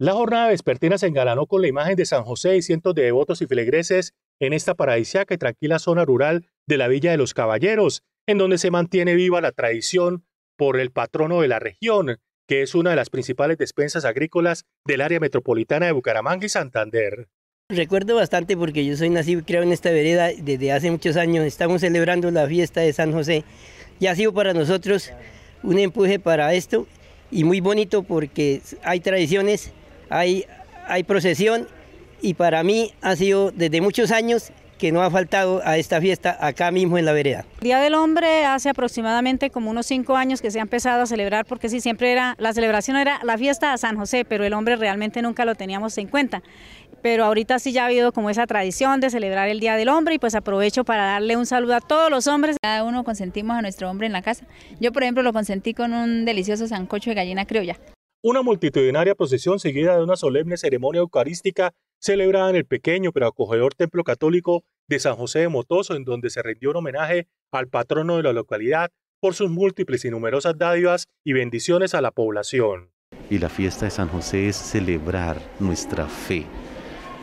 La jornada vespertina se engalanó con la imagen de San José y cientos de devotos y filigreses en esta paradisíaca y tranquila zona rural de la Villa de los Caballeros, en donde se mantiene viva la tradición por el patrono de la región, que es una de las principales despensas agrícolas del área metropolitana de Bucaramanga y Santander. Recuerdo bastante porque yo soy nacido y creo en esta vereda desde hace muchos años. Estamos celebrando la fiesta de San José y ha sido para nosotros un empuje para esto y muy bonito porque hay tradiciones hay, hay procesión y para mí ha sido desde muchos años que no ha faltado a esta fiesta acá mismo en la vereda. Día del Hombre hace aproximadamente como unos cinco años que se ha empezado a celebrar porque sí, siempre era, la celebración era la fiesta de San José, pero el hombre realmente nunca lo teníamos en cuenta. Pero ahorita sí ya ha habido como esa tradición de celebrar el Día del Hombre y pues aprovecho para darle un saludo a todos los hombres. Cada uno consentimos a nuestro hombre en la casa. Yo por ejemplo lo consentí con un delicioso sancocho de gallina criolla una multitudinaria procesión seguida de una solemne ceremonia eucarística celebrada en el pequeño pero acogedor templo católico de San José de Motoso, en donde se rindió un homenaje al patrono de la localidad por sus múltiples y numerosas dádivas y bendiciones a la población. Y la fiesta de San José es celebrar nuestra fe,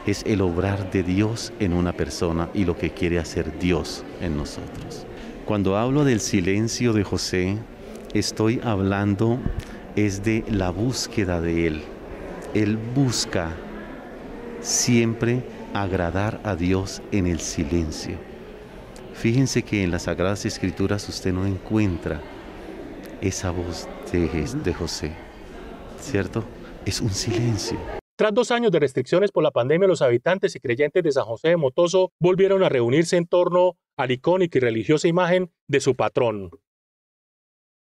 es el obrar de Dios en una persona y lo que quiere hacer Dios en nosotros. Cuando hablo del silencio de José, estoy hablando es de la búsqueda de Él. Él busca siempre agradar a Dios en el silencio. Fíjense que en las Sagradas Escrituras usted no encuentra esa voz de, José, ¿cierto? Es un silencio. Tras dos años de restricciones por la pandemia, los habitantes y creyentes de San José de Motoso volvieron a reunirse en torno a la icónica y religiosa imagen de su patrón,